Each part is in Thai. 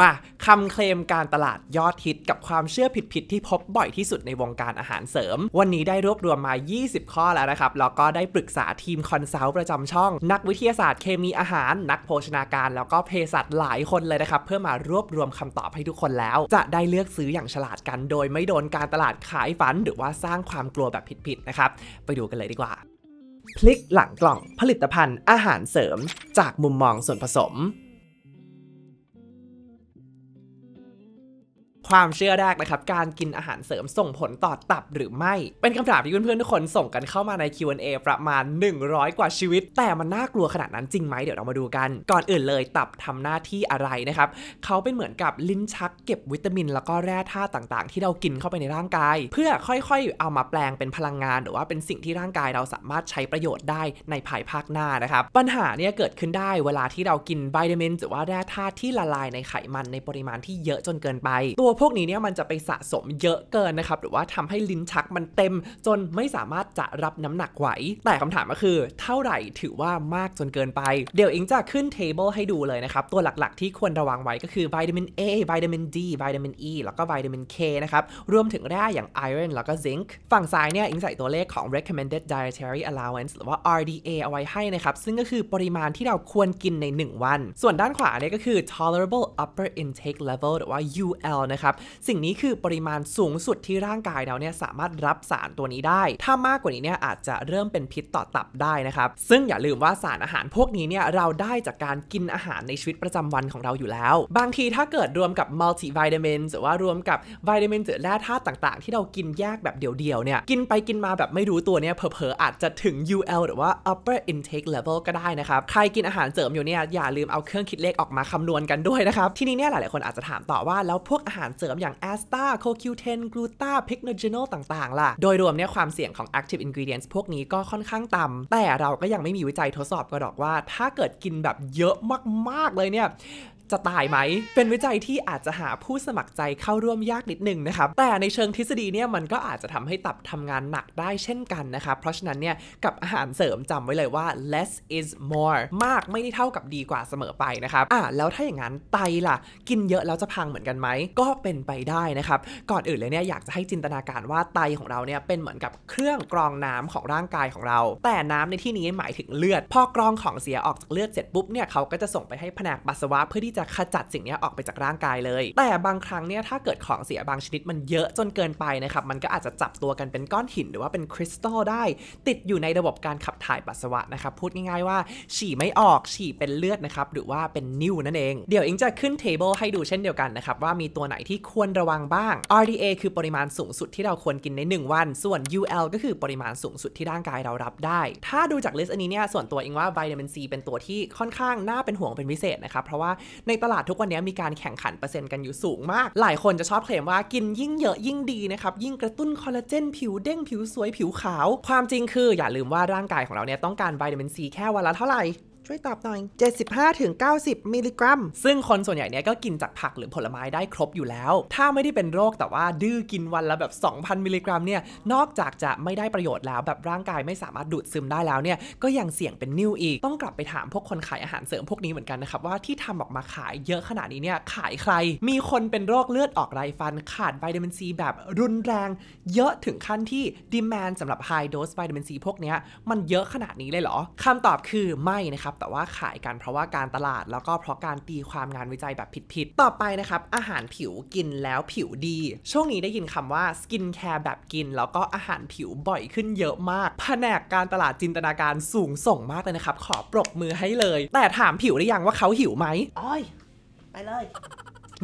มาคำเคลมการตลาดยอดฮิตกับความเชื่อผิด ๆ ที่พบบ่อยที่สุดในวงการอาหารเสริม วันนี้ได้รวบรวมมา 20 ข้อแล้วนะครับแล้วก็ได้ปรึกษาทีมคอนซัลท์ประจำช่อง นักวิทยาศาสตร์เคมีอาหาร นักโภชนาการแล้วก็เภสัชหลายคนเลยนะครับ เพื่อมารวบรวมคำตอบให้ทุกคนแล้ว จะได้เลือกซื้ออย่างฉลาดกัน โดยไม่โดนการตลาดขายฝัน หรือว่าสร้างความกลัวแบบผิดๆนะครับ ไปดูกันเลยดีกว่าพลิกหลังกล่องผลิตภัณฑ์อาหารเสริม จากมุมมองส่วนผสมความเชื่อแรกนะครับการกินอาหารเสริมส่งผลต่อตับหรือไม่เป็นคำถามที่เพื่อนๆทุกคนส่งกันเข้ามาใน Q&A ประมาณ 100 กว่าชีวิต แต่มันน่ากลัวขนาดนั้นจริงไหมเดี๋ยวเรามาดูกัน ก่อนอื่นเลยตับทำหน้าที่อะไรนะครับเขาเป็นเหมือนกับลิ้นชักเก็บวิตามินแล้วก็แร่ธาตุต่างๆที่เรากินเข้าไปในร่างกาย เพื่อค่อยๆเอามาแปลงเป็นพลังงาน หรือว่าเป็นสิ่งที่ร่างกายเราสามารถใช้ประโยชน์ได้ในภายภาคหน้านะครับปัญหาเนี่ยเกิดขึ้นได้เวลาที่เรากินวิตามินหรือว่าแร่ธาตุที่ละลายในไขมันในปริมาณที่เยอะจนเกินไปตัวพวกนี้เนี่ยมันจะไปสะสมเยอะเกินนะครับ หรือว่าทำให้ลิ้นชักมันเต็ม จนไม่สามารถจะรับน้ำหนักไหวแต่คำถามก็คือเท่าไหร่ถือว่ามากจนเกินไป เดี๋ยวเองจะขึ้นเทเบิลให้ดูเลยนะครับ ตัวหลักๆ ที่ควรระวังไว้ก็คือวิตามิน A วิตามิน D วิตามิน E แล้วก็วิตามิน K นะครับ รวมถึงแร่อย่างไอรอนแล้วก็ซิงค์ฝั่งซ้ายเนี่ยอิงใส่ตัวเลขของ recommended dietary allowance หรือว่า RDA เอาไว้ให้นะครับซึ่งก็คือปริมาณที่เราควรกินใน 1 วัน ส่วนด้านขวาเนี่ยก็คือ tolerable upper intake level หรือว่า UL นะครับับสิ่งนี้คือปริมาณสูงสุดที่ร่างกายเราเนี่ยสามารถรับสารตัวนี้ได้ ถ้ามากกว่านี้เนี่ยอาจจะเริ่มเป็นพิษต่อตับได้นะครับ ซึ่งอย่าลืมว่าสารอาหารพวกนี้เนี่ยเราได้จากการกินอาหารในชีวิตประจำวันของเราอยู่แล้ว บางทีถ้าเกิดรวมกับมัลติวิตามินหรือว่ารวมกับวิตามินหรือแร่ธาตุต่างๆ ที่เรากินแยกแบบเดี่ยวๆเนี่ยกินไปกินมาแบบไม่รู้ตัวเนี่ยเผลอๆอาจจะถึง UL หรือว่า upper intake level ก็ได้นะครับใครกินอาหารเสริมอยู่เนี่ยอย่าลืมเอาเครื่องคิดเลขออกมาคำนวณกันด้วยนะครับทีนี้เนี่ยหลายๆคนอาจจะถามต่อว่าแล้วพวกอาหารารเสริมอย่างแอสตาโคคิวเทนกลูตาพิกโนเจโนต่าง ๆ ล่ะ โดยรวมเนี่ยความเสี่ยงของ active ingredients พวกนี้ก็ค่อนข้างต่ำ แต่เราก็ยังไม่มีวิจัยทดสอบกระดอกว่า ถ้าเกิดกินแบบเยอะมาก ๆเลยเนี่ยจะตายไหม เป็นวิจัยที่อาจจะหาผู้สมัครใจเข้าร่วมยากนิดนึงนะครับ แต่ในเชิงทฤษฎีเนี่ยมันก็อาจจะทำให้ตับทำงานหนักได้เช่นกันนะครับ เพราะฉะนั้นเนี่ยกับอาหารเสริมจำไว้เลยว่า less is more มากไม่ได้เท่ากับดีกว่าเสมอไปนะครับ อ่ะแล้วถ้าอย่างนั้นไตล่ะ กินเยอะแล้วจะพังเหมือนกันไหม ก็เป็นไปได้นะครับ ก่อนอื่นเลยเนี่ยอยากจะให้จินตนาการว่าไตของเราเนี่ยเป็นเหมือนกับเครื่องกรองน้ำของร่างกายของเรา แต่น้ำในที่นี้หมายถึงเลือด พอกรองของเสียออกจากเลือดเสร็จปุ๊บเนี่ยเขาก็จะส่งไปให้แผนกปัสสาวะเพื่อที่จะะขจัดสิ่งนี้ออกไปจากร่างกายเลย แต่บางครั้งเนี่ยถ้าเกิดของเสียบางชนิดมันเยอะจนเกินไปนะครับ มันก็อาจจะจับตัวกันเป็นก้อนหิน หรือว่าเป็นคริสตัลได้ ติดอยู่ในระบบการขับถ่ายปัสสาวะนะครับพูดง่ายๆว่า ฉี่ไม่ออก ฉี่เป็นเลือดนะครับ หรือว่าเป็นนิ่วนั่นเอง เดี๋ยวอิงจะขึ้นเทเบิลให้ดูเช่นเดียวกันนะครับว่ามีตัวไหนที่ควรระวังบ้าง RDA คือปริมาณสูงสุดที่เราควรกินใน 1 วัน ส่วน UL ก็คือปริมาณสูงสุดที่ร่างกายเรารับได้ ถ้าดูจากลิสต์อันนี้เนี่ยส่วนตัวอิงว่าวิตามินซีเป็นตัวที่ค่อนข้างน่าเป็นห่วงเป็นพิเศษนะครับเพราะว่าในตลาดทุกวันนี้มีการแข่งขันเปอร์เซ็นต์กันอยู่สูงมาก หลายคนจะชอบเคลมว่ากินยิ่งเยอะยิ่งดีนะครับ ยิ่งกระตุ้นคอลลาเจนผิวเด้งผิวสวยผิวขาว ความจริงคืออย่าลืมว่าร่างกายของเราเนี่ยต้องการวิตามินซีแค่วันละเท่าไหร่วยตอบหน่อย75-90มิลลิกรัม ซึ่งคนส่วนใหญ่เนี่ยก็กินจากผักหรือผลไม้ได้ครบอยู่แล้ว ถ้าไม่ได้เป็นโรคแต่ว่าดื้อกินวันละแบบ 2,000มิลลิกรัมเนี่ย นอกจากจะไม่ได้ประโยชน์แล้ว แบบร่างกายไม่สามารถดูดซึมได้แล้วเนี่ย ก็ยังเสี่ยงเป็นนิ่วอีก ต้องกลับไปถามพวกคนขายอาหารเสริมพวกนี้เหมือนกันนะครับ ว่าที่ทำออกมาขายเยอะขนาดนี้เนี่ยขายใคร มีคนเป็นโรคเลือดออกไรฟันขาดวิตามินซีแบบรุนแรงเยอะถึงขั้นที่ดีแมนสำหรับไฮโดสวิตามินซีพวกเนี้ยมันเยอะขนาดนี้เลยเหรอคำตอบคือไม่นะครับแต่ว่าขายกันเพราะว่าการตลาด แล้วก็เพราะการตีความงานวิจัยแบบผิดๆ ต่อไปนะครับ อาหารผิวกินแล้วผิวดี ช่วงนี้ได้ยินคำว่าสกินแคร์แบบกินแล้วก็อาหารผิวบ่อยขึ้นเยอะมากแผนกการตลาดจินตนาการสูงส่งมากเลยนะครับ ขอปรบมือให้เลย แต่ถามผิวได้ยังว่าเขาหิวไหมอ้อยไปเลย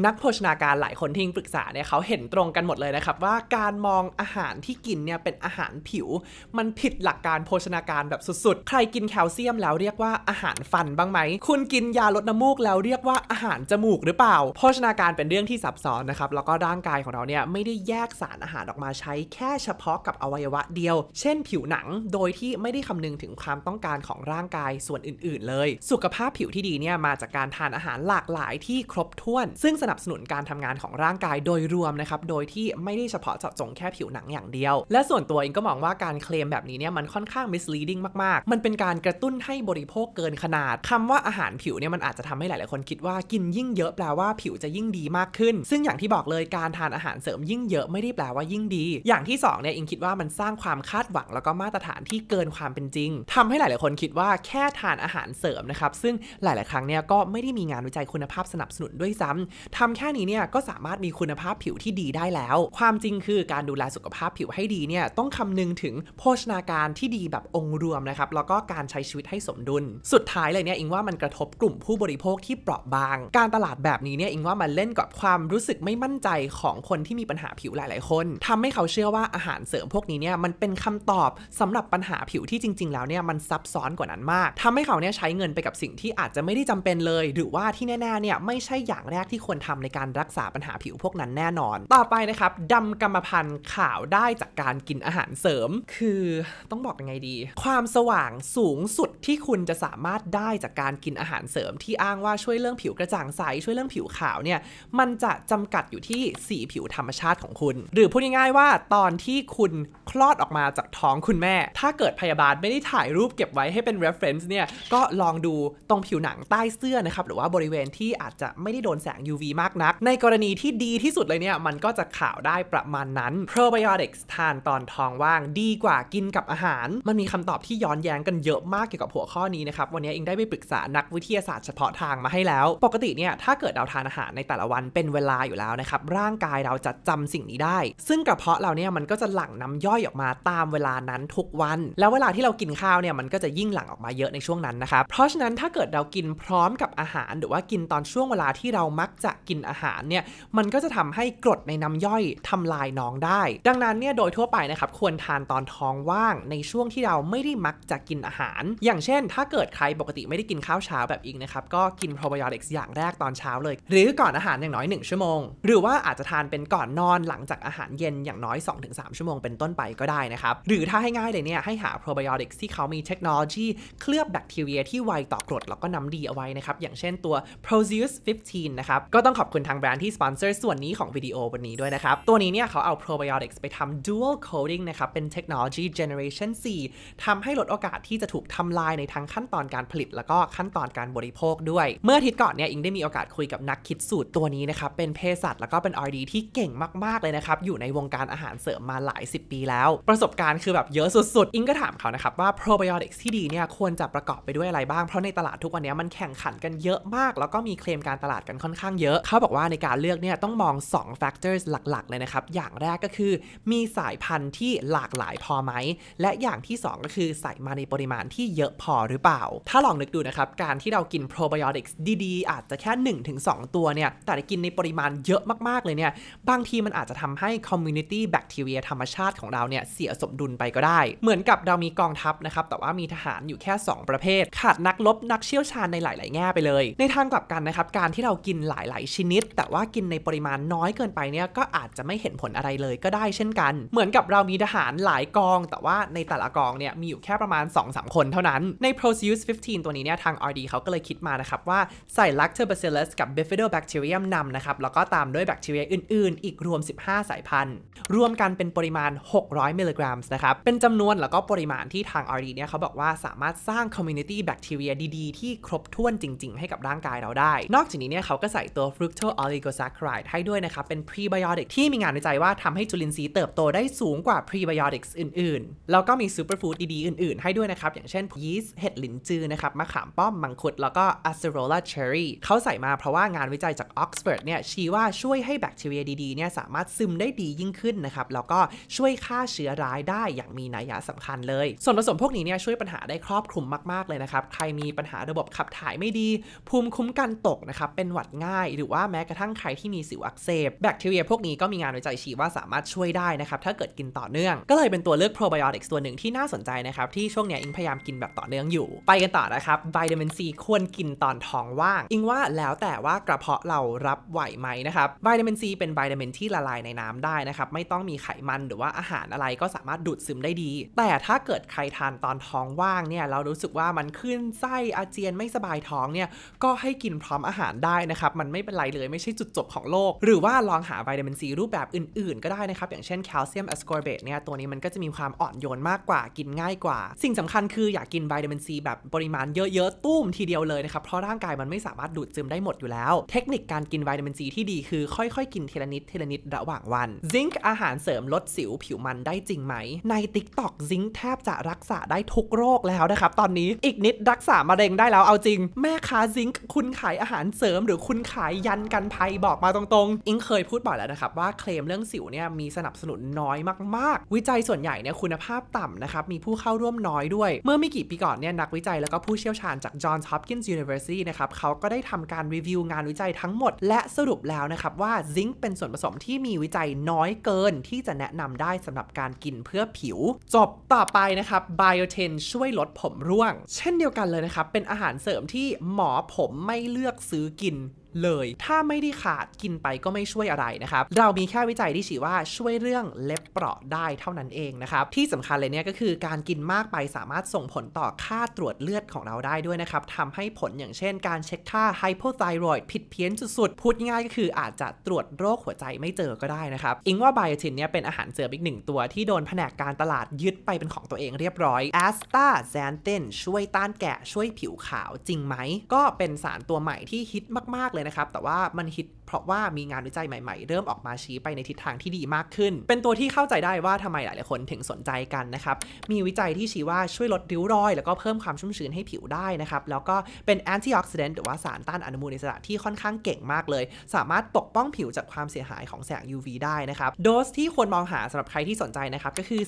นักโภชนาการหลายคนที่ปรึกษาเนี่ยเขาเห็นตรงกันหมดเลยนะครับว่าการมองอาหารที่กินเนี่ยเป็นอาหารผิว มันผิดหลักการโภชนาการแบบสุด ๆ ใครกินแคลเซียม แล้วเรียกว่าอาหารฟันบ้างไหมคุณกินยาลดน้ำมูก แล้วเรียกว่าอาหารจมูกหรือเปล่าโภชนาการเป็นเรื่องที่ซับซ้อนนะครับแล้วก็ร่างกายของเราเนี่ยไม่ได้แยกสารอาหารออกมาใช้แค่เฉพาะกับอวัยวะเดียวเช่นผิวหนังโดยที่ไม่ได้คำนึงถึงความต้องการของร่างกายส่วนอื่นๆ เลย สุขภาพผิวที่ดีเนี่ยมาจากการทานอาหารหลากหลายที่ครบถ้วน ซึ่งสนับสนุนการทำงานของร่างกายโดยรวมนะครับ โดยที่ไม่ได้เฉพาะเจาะจงแค่ผิวหนังอย่างเดียว และส่วนตัวเองก็มองว่าการเคลมแบบนี้เนี่ยมันค่อนข้าง misleading มากๆ มันเป็นการกระตุ้นให้บริโภคเกินขนาด คำว่าอาหารผิวเนี่ยมันอาจจะทำให้หลาย ๆ คนคิดว่ากินยิ่งเยอะแปลว่าผิวจะยิ่งดีมากขึ้น ซึ่งอย่างที่บอกเลยการทานอาหารเสริมยิ่งเยอะไม่ได้แปลว่ายิ่งดี อย่างที่2เนี่ยอิงคิดว่ามันสร้างความคาดหวัง แล้วก็มาตรฐานที่เกินความเป็นจริง ทำให้หลาย ๆ คนคิดว่าแค่ทานอาหารเสริมนะครับ ซึ่งหลาย ๆ ครั้งเนี่ยก็ไม่ได้มีงานวิจัยคุณภาพสนับสนุนด้วยซ้ำทำแค่นี้เนี่ยก็สามารถมีคุณภาพผิวที่ดีได้แล้ว ความจริงคือการดูแลสุขภาพผิวให้ดีเนี่ยต้องคำนึงถึง โภชนาการที่ดีแบบองค์รวมนะครับ แล้วก็การใช้ชีวิตให้สมดุล สุดท้ายเลยเนี่ยอิงว่ามันกระทบกลุ่มผู้บริโภคที่เปราะบาง การตลาดแบบนี้เนี่ยอิงว่ามันเล่นกับความรู้สึกไม่มั่นใจของคนที่มีปัญหาผิวหลาย ๆ คน ทำให้เขาเชื่อว่าอาหารเสริมพวกนี้เนี่ยมันเป็นคำตอบสำหรับปัญหาผิวที่จริง ๆ แล้วเนี่ยมันซับซ้อนกว่านั้นมาก ทำให้เขาเนี่ยใช้เงินไปกับสิ่งที่อาจจะไม่ได้จำเป็นเลย หรือว่าที่แน่ๆเนี่ยไม่ใช่อย่างแรกที่ควรธรรมในการรักษาปัญหาผิวพวกนั้นแน่นอน ต่อไปนะครับดำกรรมพันธุ์ขาวได้จากการกินอาหารเสริม คือต้องบอกยังไงดี ความสว่างสูงสุดที่คุณจะสามารถได้จากการกินอาหารเสริม ที่อ้างว่าช่วยเรื่องผิวกระจ่างใสช่วยเรื่องผิวขาวเนี่ยมันจะจำกัดอยู่ที่สีผิวธรรมชาติของคุณ หรือพูดง่ายๆว่าตอนที่คุณคลอดออกมาจากท้องคุณแม่ ถ้าเกิดพยาบาลไม่ได้ถ่ายรูปเก็บไว้ให้เป็น reference เนี่ยก็ลองดูตรงผิวหนังใต้เสื้อนะครับหรือว่าบริเวณที่อาจจะไม่ได้โดนแสง UV มากนัก ในกรณีที่ดีที่สุดเลยเนี่ย มันก็จะขาวได้ประมาณนั้น probiotics ทานตอนท้องว่าง ดีกว่ากินกับอาหาร มันมีคำตอบที่ย้อนแย้งกันเยอะมากเกี่ยวกับหัวข้อนี้นะครับ วันนี้เองได้ไปปรึกษานักวิทยาศาสตร์เฉพาะทางมาให้แล้ว ปกติเนี่ย ถ้าเกิดเราทานอาหารในแต่ละวันเป็นเวลาอยู่แล้วนะครับร่างกายเราจะจำสิ่งนี้ได้ ซึ่งกระเพาะเราเนี่ยมันก็จะหลั่งน้าย่อยออกมาตามเวลานั้นทุกวัน แล้วเวลาที่เรากินข้าวเนี่ยมันก็จะยิ่งหลั่งออกมาเยอะในช่วงนั้นนะครับ เพราะฉะนั้นถ้าเกิดเรากินพร้อมกับอาหาร หรือว่ากินตอนช่วงเวลาที่เรามักจะกินอาหารเนี่ย มันก็จะทำให้กรดในน้าย่อยทำลายน้องได้ดังนั้นเนี่ยโดยทั่วไปนะครับควรทานตอนท้องว่างในช่วงที่เราไม่ได้มักจะกินอาหารอย่างเช่นถ้าเกิดใครปกติไม่ได้กินข้าวเช้าแบบอิงนะครับก็กินโปรไบโอติกอย่างแรกตอนเช้าเลย หรือก่อนอาหารอย่างน้อย 1 ชั่วโมง หรือว่าอาจจะทานเป็นก่อนนอนหลังจากอาหารเย็นอย่างน้อย 2-3 ชั่วโมงเป็นต้นไปก็ได้นะครับหรือถ้าให้ง่ายเลยเนี่ยให้หาโปรไบโอติกที่เขามีเทคโนโลยี เคลือบแบคทีเรีย ที่ไวต่อกรดแล้วก็น้ำดีเอาไว้นะครับอย่างเช่นตัว Prozeus 15 นะครับก็ต้องขอบคุณทางแบรนด์ที่สปอนเซอร์ส่วนนี้ของวิดีโอวันนี้ด้วยนะครับ ตัวนี้เนี่ยเขาเอา probiotics ไปทำ dual coding นะครับ เป็นเทคโนโลยี generation 4 ทำให้ลดโอกาสที่จะถูกทำลายในทั้งขั้นตอนการผลิต แล้วก็ขั้นตอนการบริโภคด้วย เมื่ออาทิตย์ก่อนเนี่ย อิงได้มีโอกาสคุยกับนักคิดสูตร ตัวนี้นะครับ เป็นเภสัชแล้วก็เป็น RD ที่เก่งมากๆ เลยนะครับ อยู่ในวงการอาหารเสริมมาหลาย 10 ปี แล้ว ประสบการณ์คือแบบเยอะสุดๆ อิงก็ถามเขานะครับว่า probiotics ที่ดีเนี่ยควรจะประกอบไปด้วยอะไรบ้าง เพราะในตลาดทุกวันนี้มันแข่งขันกันเยอะมาก แล้วก็มีเคลมการตลาดกันค่อนข้างเยอะเขาบอกว่าในการเลือกเนี่ยต้องมอง 2 factors หลัก ๆ เลยนะครับ อย่างแรกก็คือมีสายพันธุ์ที่หลากหลายพอไหม และอย่างที่ 2 ก็คือใส่มาในปริมาณที่เยอะพอหรือเปล่า ถ้าลองนึกดูนะครับ การที่เรากินโปรไบโอติกส์ดีๆ อาจจะแค่ 1-2 ตัวเนี่ย แต่กินในปริมาณเยอะมากๆเลยเนี่ย บางทีมันอาจจะทำให้คอมมูนิตี้แบคทีเรียธรรมชาติของเราเนี่ยเสียสมดุลไปก็ได้ เหมือนกับเรามีกองทัพนะครับ แต่ว่ามีทหารอยู่แค่ 2 ประเภท ขาดนักลบนักเชี่ยวชาญในหลาย ๆ แง่ไปเลย ในทางกลับกันนะครับการที่เรากินหลาย ๆชนิดแต่ว่ากินในปริมาณน้อยเกินไปเนี่ยก็อาจจะไม่เห็นผลอะไรเลยก็ได้เช่นกัน เหมือนกับเรามีทหารหลายกองแต่ว่าในแต่ละกองเนี่ยมีอยู่แค่ประมาณ 2-3 คนเท่านั้นใน Proteus 15 ตัวนี้เนี่ยทาง RD เขาก็เลยคิดมานะครับว่าใส่ Lactobacillus กับ Bifidobacterium นำนะครับ แล้วก็ตามด้วยแบคทีเรียอื่นๆ อีกรวม 15 สายพันธุ์รวมกันเป็นปริมาณ 600มิลลิกรัมนะครับเป็นจำนวนแล้วก็ปริมาณที่ทาง RD เนี่ยเขาบอกว่าสามารถสร้าง community bacteria ดีๆที่ครบถ้วนจริงๆให้กับร่างกายเราได้นอกจากนี้เนี่ยเขาก็ใส่ตัวฟรุกโตออลิโกแาครด์ให้ด้วยนะครับเป็นพรีไบโอติกที่มีงานวิจัยว่าทำให้จุลินทรีย์เติบโตได้สูงกว่าพรีไบโอติกอื่นๆ แล้วก็มีซูเปอร์ฟู้ดดีๆอื่น ๆ ให้ด้วยนะครับ อย่างเช่นยีสต์เห็ดหลินจือนะครับมะขามป้อมมังคุด แล้วก็อัสโรลาเชอรี่เขาใส่มาเพราะว่างานวิจัยจากออกซฟอร์ดเนี่ย ชี้ว่าช่วยให้แบคทีเรียดีๆเนี่ยสามารถซึมได้ดียิ่งขึ้นนะครับ แล้วก็ช่วยฆ่าเชื้อร้ายได้อย่างมีนัยยะสำคัญเลย ส่วนผสมพวกนี้เนี่ยช่วยปัญหาได้ครอบคลุมมากๆเลยนะครับใครมีปัญหาระบบขับถ่ายไม่ดี ภูมิคุ้มกันตกนะครับเป็นหวัดง่ายหรืือว่า แม้กระทั่ง ใคร ที่มีสิว อักเสบแบคทีเรียพวก นี้ ก็มีงานวิจัยชี้ว่าสามารถช่วยได้ นะครับ ถ้าเกิดกินต่อเนื่อง ก็เลยเป็นตัวเลือกโปรไบโอติกตัวหนึ่งที่น่าสนใจ นะครับ ที่ช่วงนี้อิงพยายามกินแบบต่อเนื่อง อยู่ ไปกัน ต่อ นะครับวิตามินซีควรกินตอนท้องว่างอิงว่าแล้วแต่ว่ากระเพาะเรารับไหวไหมนะครับวิตามินซีเป็นวิตามินที่ละลายในน้ำได้นะครับไม่ต้องมีไขมันหรือว่าอาหารอะไรก็สามารถดูดซึมได้ดี แต่ถ้าเกิดใครทานตอนท้องว่างเนี่ยเรารู้สึกว่ามันขึ้นไส้อาเจียนไม่สบายท้องเนี่ยก็ให้กินพร้อมอาหารได้นะครับมันไม่เป็นอะไรเลยไม่ใช่จุดจบของโลก หรือว่าลองหาวิตามินซีรูปแบบอื่นๆ ก็ได้นะครับ อย่างเช่นแคลเซียมแอสคอร์เบตเนี่ยตัวนี้มันก็จะมีความอ่อนโยนมากกว่ากินง่ายกว่า สิ่งสำคัญคืออยากกินวิตามินซีแบบปริมาณเยอะๆตุ้มทีเดียวเลยนะครับ เพราะร่างกายมันไม่สามารถดูดซึมได้หมดอยู่แล้ว เทคนิคการกินวิตามินซีที่ดีคือค่อย ๆ กินทีละนิดทีละนิดระหว่างวันซิงค์อาหารเสริมลดสิวผิวมันได้จริงไหม ใน Tik t o อกซิงค์แทบจะรักษาได้ทุกโรคแล้วนะครับตอนนี้อีกนิดรักษามะเร็งได้แล้วเอาจริง แม่ค้าซิงค์คุณขายอาหารเสริมหรือคุณขายยันกันภัยบอกมาตรงๆอิงเคยพูดบ่อยแล้วนะครับว่าเคลมเรื่องสิวเนี่ยมีสนับสนุนน้อยมากๆ วิจัยส่วนใหญ่เนี่ยคุณภาพต่ำนะครับมีผู้เข้าร่วมน้อยด้วย เมื่อไม่กี่ปีก่อนเนี่ยนักวิจัยแล้วก็ผู้เชี่ยวชาญจาก j o h n ิ Hopkins University นะครับเขาก็ได้ทำการรีวิวงานวิจัยทั้งหมดและสรุปแล้วนะครับว่าซิงค์เป็นส่วนผสมที่มีวิจัยน้อยเกินที่จะแนะนำได้สำหรับการกินเพื่อผิว จบต่อไปนะครับไบโอเทนช่วยลดผมร่วง เช่นเดียวกันเลยนะครับเป็นอาหารเสริมที่หมอผมไม่เลือกซื้อกินเลย ถ้าไม่ ได้ ขาดกินไปก็ไม่ช่วยอะไร นะ ครับ เรามีแค่วิจัยที่ชี้ว่าช่วยเรื่องเล็บเปราะได้เท่านั้นเอง นะ ครับ ที่สำคัญเลย เนี่ย ก็คือการกินมากไปสามารถส่งผลต่อค่าตรวจเลือดของเราได้ด้วย นะ ครับ ทำให้ผลอย่างเช่น การเช็คค่าไฮโปไทรอยด์ผิดเพี้ยนสุดๆ พูดง่ายก็คืออาจจะตรวจโรคหัวใจไม่เจอก็ได้นะครับอิงว่าไบโอตินเนี่ยเป็นอาหารเสริมอีกหนึ่งตัว ที่โดนแผนกการตลาดยึดไปเป็นของตัวเองเรียบร้อยแอสตาแซนเตนช่วยต้านแก่ช่วยผิวขาวจริงไหม ก็เป็นสารตัวใหม่ที่ฮิตมากๆเลยนะครับแต่ว่ามันฮิตเพราะว่ามีงานวิจัยใหม่ๆเริ่มออกมาชี้ไปในทิศทางที่ดีมากขึ้น เป็นตัวที่เข้าใจได้ว่าทำไมหลายๆคนถึงสนใจกันนะครับ มีวิจัยที่ชี้ว่าช่วยลดริ้วรอยแล้วก็เพิ่มความชุ่มชื้นให้ผิวได้นะครับ แล้วก็เป็นแอนตี้ออกซิเดนต์หรือว่าสารต้านอนุมูลอิสระที่ค่อนข้างเก่งมากเลย สามารถปกป้องผิวจากความเสียหายของแสง UV ได้นะครับโดสที่ควรมองหาสำหรับใครที่สนใจนะครับก็คือ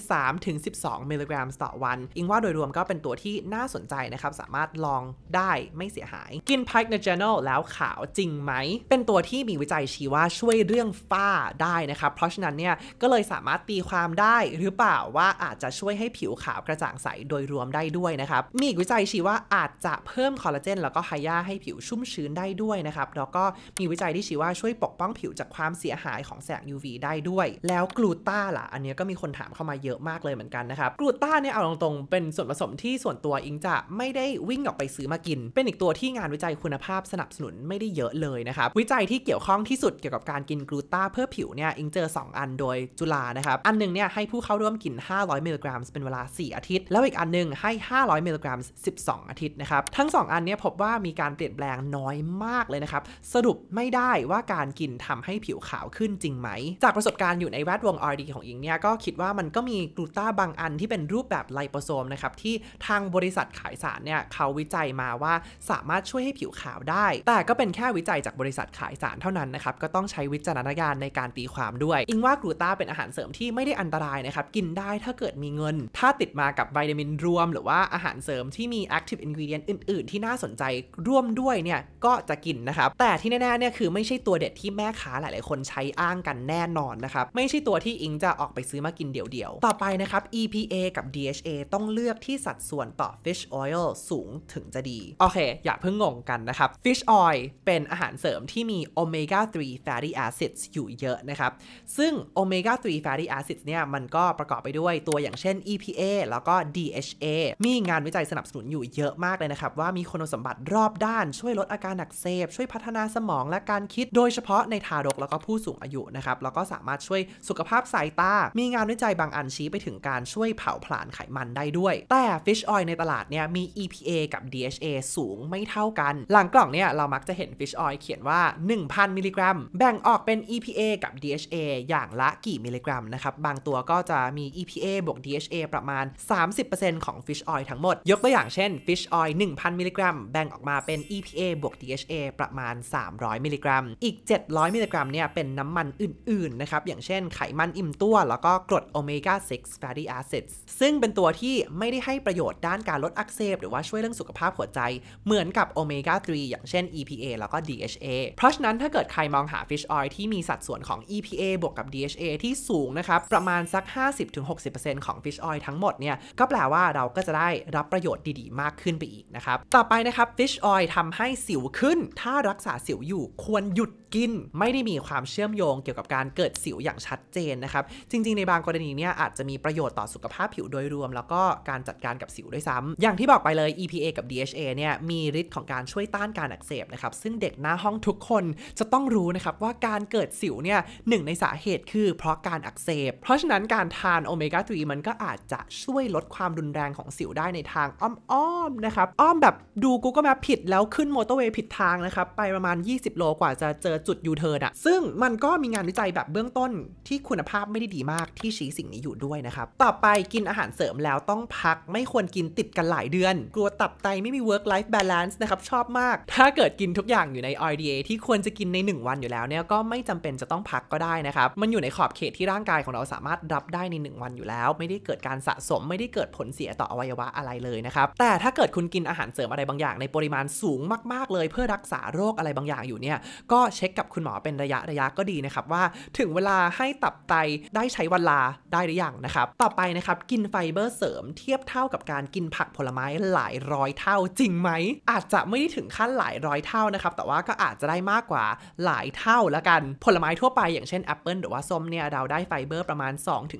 3-12มิลลิกรัมต่อวันอิงว่าโดยรวมก็เป็นตัวที่น่าสนใจนะครับสามารถลองได้ไม่เสียหาย กินไพร์เนเจนอลแล้วขาวจริงงไหม เป็นตัวที่มีวิจัยชี้ว่าช่วยเรื่องฝ้าได้ นะ ครับ เพราะฉะนั้น เนี่ย ก็เลยสามารถตีความได้หรือเปล่าว่าอาจจะช่วยให้ผิวขาวกระจ่างใส โดยรวมได้ด้วย นะ ครับ มีวิจัยชี้ว่าอาจจะเพิ่มคอลลาเจน แล้วก็ไฮยาให้ผิวชุ่มชื้นได้ด้วยนะครับแล้วก็มีวิจัยที่ชี้ว่าช่วยปกป้องผิวจากความเสียหายของแสง UV ได้ด้วย แล้วกลูต้าล่ะอันนี้ก็มีคนถามเข้ามาเยอะมากเลยเหมือนกันนะครับกลูต้าเนี่ยเอาตรงๆเป็นส่วนผสมที่ส่วนตัวอิงจะไม่ได้วิ่งออกไปซื้อมากิน เป็นอีกตัวที่งานวิจัยคุณภาพสนับสนุนไม่ได้เยอะอะเลยนะครับ วิจัยที่เกี่ยวข้องที่สุดเกี่ยวกับการกินกลูตาเพื่อผิวเนี่ยอิงเจอ 2 อันโดย จุลานะครับอันนึงเนี่ยให้ผู้เข้าร่วมกิน 500มิลลิกรัม เป็นเวลา 4 อาทิตย์แล้วอีกอันนึงให้ 500มิลลิกรัม 12 อาทิตย์นะครับ ทั้ง 2 อันเนี่ยพบว่ามีการเปลี่ยนแปลงน้อยมากเลยนะครับ สรุปไม่ได้ว่าการกินทำให้ผิวขาวขึ้นจริงไหมจากประสบการณ์อยู่ในแวดวง RD ของอิงเนี่ยก็คิดว่ามันก็มีกลูตาบางอันที่เป็นรูปแบบไลโปโซมนะครับที่ทางบริษัทขายสารเนี่ยเขาวิจัยมาว่าสามารถช่วยให้ผิวขาวได้ แต่ก็เป็นแค่วิจัยจากบริษัทขายสารเท่านั้นนะครับก็ต้องใช้วิจารณญาณในการตีความด้วย อิงว่ากลูตาเป็นอาหารเสริมที่ไม่ได้อันตรายนะครับกินได้ถ้าเกิดมีเงิน ถ้าติดมากับวิตามินรวม หรือว่าอาหารเสริมที่มีแอคทีฟอินกิเดียนอื่น ๆ ที่น่าสนใจร่วมด้วยเนี่ยก็จะกินนะครับแต่ที่แน่ ๆ เนี่ยคือไม่ใช่ตัวเด็ดที่แม่ค้าหลาย ๆ คนใช้อ้างกันแน่นอนนะครับไม่ใช่ตัวที่อิงจะออกไปซื้อมากินเดี่ยวๆต่อไปนะครับ EPA กับ DHA ต้องเลือกที่สัดส่วนต่อ fish oil สูงถึงจะดีโอเค อย่าเพิ่งงงกันนะครับ fish oil เป็นอาหารเสริมที่มีโอเมก้า3 f a t ี y แอซิดอยู่เยอะนะครับ ซึ่งโอเมก้า3 f a t ี y แอซิดเนี่ย มันก็ประกอบไปด้วยตัวอย่างเช่น EPA แล้วก็ DHA มีงานวิจัยสนับสนุนอยู่เยอะมากเลยนะครับ ว่ามีคุณสมบัติรอบด้าน ช่วยลดอาการหนักเสพช่วยพัฒนาสมองและการคิด โดยเฉพาะในทารกแล้วก็ผู้สูงอายุนะครับ แล้วก็สามารถช่วยสุขภาพสายตา มีงานวิจัยบางอันชี้ไปถึงการช่วยเผาผลาญไขมันได้ด้วย แต่ fish oil ในตลาดเนี่ยมี EPA กับ DHA สูงไม่เท่ากัน หลังกล่องเนี่ยเรามักจะเห็น fish oil เขียนว่า 1,000มิลลิกรัมแบ่งออกเป็น EPA กับ DHA อย่างละกี่มิลลิกรัมนะครับ บางตัวก็จะมี EPA บวก DHA ประมาณ 30%ของ Fish Oil ทั้งหมด ยกตัวอย่างเช่น Fish Oil 1,000มิลลิกรัม แบ่งออกมาเป็น EPA บวก DHA ประมาณ 300มิลลิกรัมอีก 700มิลลิกรัมเนี่ยเป็นน้ำมันอื่น ๆ นะครับอย่างเช่น ไขมันอิ่มตัวแล้วก็กรดโอเมก้า6 fatty acids ซึ่งเป็นตัวที่ไม่ได้ให้ประโยชน์ด้านการลดอักเสบหรือว่าช่วยเรื่องสุขภาพหัวใจ เหมือนกับโอเมก้า3อย่างเช่น EPA แล้วก็ DHA เพราะฉะนั้นถ้าเกิดใครมองหา Fish Oil ที่มีสัดส่วนของ EPA บวกกับ DHA ที่สูงนะครับ ประมาณสัก 50-60%ของ Fish Oil ทั้งหมดเนี่ย ก็แปลว่าเราก็จะได้รับประโยชน์ดีๆ มากขึ้นไปอีกนะครับ ต่อไปนะครับ Fish Oil ทำให้สิวขึ้น ถ้ารักษาสิวอยู่ควรหยุดกิน ไม่ได้มีความเชื่อมโยงเกี่ยวกับการเกิดสิวอย่างชัดเจนนะครับ จริงๆ ในบางกรณีเนี่ยอาจจะมีประโยชน์ต่อสุขภาพผิวโดยรวม แล้วก็การจัดการกับสิวด้วยซ้ำ อย่างที่บอกไปเลย EPA กับ DHA เนี่ยมีฤทธิ์ของการช่วยต้านการอักเสบนะครับ ซึ่งเด็กหน้าห้องทุกคนจะต้องรู้นะครับ ว่าการเกิดสิวเนี่ยหนึ่งในสาเหตุคือเพราะการอักเสบ เพราะฉะนั้นการทานโอเมก้า 3 มันก็อาจจะช่วยลดความรุนแรงของสิวได้ในทางอ้อมๆ นะครับ อ้อมแบบดู Google Map ผิดแล้วขึ้นมอเตอร์เวย์ผิดทางนะครับไปประมาณ 20 โลกว่าจะเจอจุดยูเทิร์นอะซึ่งมันก็มีงานวิจัยแบบเบื้องต้นที่คุณภาพไม่ได้ดีมากที่ชี้สิ่งนี้อยู่ด้วยนะครับ ต่อไปกินอาหารเสริมแล้วต้องพักไม่ควรกินติดกันหลายเดือน กลัวตับไตไม่มี work life balance นะครับชอบมาก ถ้าเกิดกินทุกอย่างอยู่ใน RDA ที่ควรจะกินใน 1 วันอยู่แล้วเนี่ยก็ไม่จำเป็นจะต้องพักก็ได้นะครับ มันอยู่ในขอบเขตที่ร่างกายของเราสามารถรับได้ใน 1 วันอยู่แล้ว ไม่ได้เกิดการสะสม ไม่ได้เกิดผลเสียต่ออวัยวะอะไรเลยนะครับ แต่ถ้าเกิดคุณกินอาหารเสริมอะไรบางอย่าง ในปริมาณสูงมาก ๆ เลย เพื่อรักษาโรคอะไรบางอย่างอยู่เนี่ย ก็เชคกับคุณหมอเป็นระยะ ระยะก็ดีนะครับว่าถึงเวลาให้ตับไตได้ใช้เวลาได้หรือยังนะครับต่อไปนะครับ กินไฟเบอร์เสริมเทียบเท่ากับการกินผักผลไม้หลายร้อยเท่าจริงไหมอาจจะไม่ได้ถึงขั้นหลายร้อยเท่านะครับแต่ว่าก็อาจจะได้มากกว่าหลายเท่าละกัน ผลไม้ทั่วไป อย่างเช่นแอปเปิลหรือว่าส้มเนี่ยเราได้ไฟเบอร์ประมาณ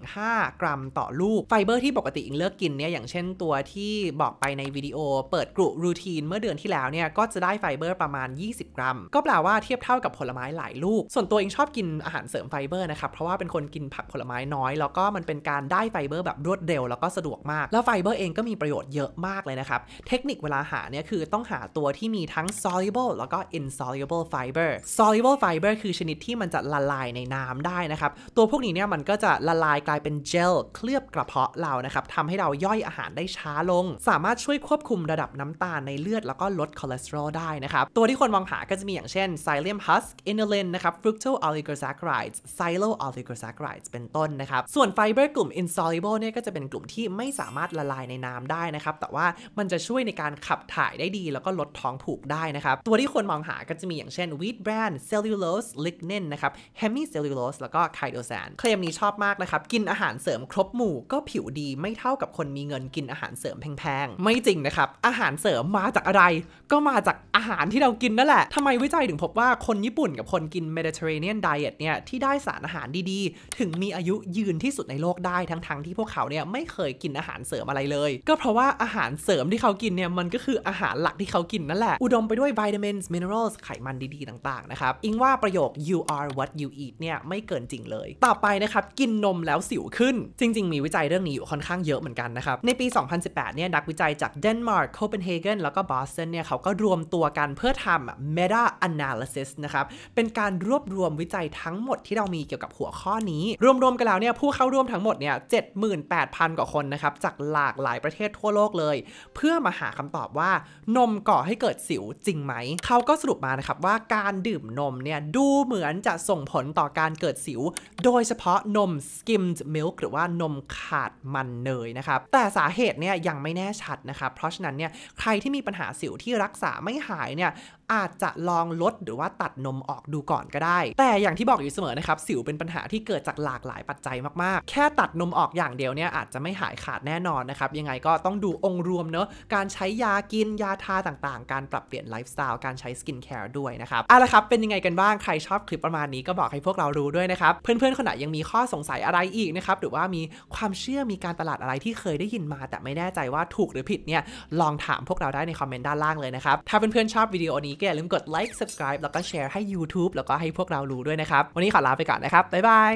2-5 กรัมต่อลูกไฟเบอร์ที่ปกติอิงเลือกกินเนี่ยอย่างเช่นตัวที่บอกไปในวิดีโอเปิดกรุรูทีนเมื่อเดือนที่แล้วเนี่ยก็จะได้ไฟเบอร์ประมาณ 20 กรัม ก็แปลว่าเทียบเท่ากับผลไม้หลายลูก ส่วนตัวเองชอบกินอาหารเสริมไฟเบอร์นะครับ เพราะว่าเป็นคนกินผักผลไม้น้อย แล้วก็มันเป็นการได้ไฟเบอร์แบบรวดเร็วแล้วก็สะดวกมาก แล้วไฟเบอร์เองก็มีประโยชน์เยอะมากเลยนะครับ เทคนิคเวลาหาเนี่ยคือต้องหาตัวที่มีทั้ง soluble แล้วก็ insoluble fiber soluble fiber คือชนิดที่มันจะละลายในน้ำได้นะครับ ตัวพวกนี้เนี่ยมันก็จะละลายกลายเป็นเจล เคลือบกระเพาะเรานะครับทำให้เราย่อยอาหารได้ช้าลง สามารถช่วยควบคุมระดับน้ำตาลในเลือดแล้วก็ลดคอเลสเตอรอลได้นะครับ ตัวที่คนมองหา ก็จะมีอย่างเช่น psyllium husk สอินูลินนะครับฟรุกโตออลิโกแซคไรด์ไซโลออลิโกแซคไรด์เป็นต้นนะครับ ส่วนไฟเบอร์กลุ่ม insoluble เนี่ย ก็จะเป็นกลุ่มที่ไม่สามารถละลายในน้ำได้นะครับ แต่ว่ามันจะช่วยในการขับถ่ายได้ดีแล้วก็ลดท้องผูกได้นะครับ ตัวที่คนมองหาก็จะมีอย่างเช่นวีตแบรนด์เซลลูโลสลิกเนนนะครับเฮมิเซลลูโลสแล้วก็ไคโดแซนเคลมนี้ชอบมากนะครับ กินอาหารเสริมครบหมู่ ก็ผิวดีไม่เท่ากับคนมีเงินกินอาหารเสริมแพงๆไม่จริงนะครับอาหารเสริมมาจากอะไร ก็มาจากอาหารที่เรากินนั่นแหละทำไมวิจัยถึงพบว่าคนญี่ปุ่นกับคนกินเมดิเตอร์เรเนียนไดเอทเนี่ย ที่ได้สารอาหารดีๆ ถึงมีอายุยืนที่สุดในโลกได้ทั้งๆทที่พวกเขาเนี่ย ไม่เคยกินอาหารเสริมอะไรเลย ก็เพราะว่าอาหารเสริมที่เขากินเนี่ย มันก็คืออาหารหลักที่เขากินนั่นแหละ อุดมไปด้วยวิตามินมินเนอรัลไขมันดีๆต่าง ๆ นะครับ อิงว่าประโยค you are what you eat เนี่ย ไม่เกินจริงเลย ต่อไปนะครับกินนมแล้วสิวขึ้น จริง ๆ มีวิจัยเรื่องนี้อยู่ค่อนข้างเยอะเหมือนกันนะครับในปี 2018 เนี่ยนักวิจัยจากเดนมาร์กโคเปนเฮเกนแล้วก็บอสตันเนี่ยเขาก็รวมตัวกันเพื่อทำ meta analysis นะครับเป็นการรวบรวมวิจัยทั้งหมดที่เรามีเกี่ยวกับหัวข้อนี้ รวมๆกันแล้วเนี่ยผู้เข้าร่วมทั้งหมดเนี่ยเจ็ดหมื่นแปดพันกว่าคนนะครับ จากหลากหลายประเทศทั่วโลกเลย เพื่อมาหาคำตอบว่านมก่อให้เกิดสิวจริงไหม เขาก็สรุปมานะครับว่าการดื่มนมเนี่ยดูเหมือนจะส่งผลต่อการเกิดสิว โดยเฉพาะนม skimmed milk หรือว่านมขาดมันเนยนะครับ แต่สาเหตุเนี่ยยังไม่แน่ชัดนะครับ เพราะฉะนั้นเนี่ยใครที่มีปัญหาสิวที่รักษาไม่หายเนี่ยอาจจะลองลดหรือว่าตัดนมออกดูก่อนก็ได้ แต่อย่างที่บอกอยู่เสมอนะครับ สิวเป็นปัญหาที่เกิดจากหลากหลายปัจจัยมากๆแค่ตัดนมออกอย่างเดียวเนี่ยอาจจะไม่หายขาดแน่นอนนะครับ ยังไงก็ต้องดูองค์รวม เนอะการใช้ยากินยาทาต่างๆ การปรับเปลี่ยนไลฟ์สไตล์การใช้สกินแคร์ด้วยนะครับเอาละครับเป็นยังไงกันบ้างใครชอบคลิปประมาณนี้ก็บอกให้พวกเรารู้ด้วยนะครับเพื่อนๆคนไหนยังมีข้อสงสัยอะไรอีกนะครับหรือว่ามีความเชื่อมีการตลาดอะไรที่เคยได้ยินมาแต่ไม่แน่ใจว่าถูกหรือผิดเนี่ยลองถามพวกเราได้ในคอมเมนต์ด้านล่างเลยนะครับถ้าเพื่อนๆชอบวิดีโอนี้ก็อย่าลืมกดไลค์ subscribe แล้วก็แชร์ให้ YouTube แล้วก็ให้พวกเรารู้ด้วยนะครับ วันนี้ขอลาไปก่อนนะครับ บ๊ายบาย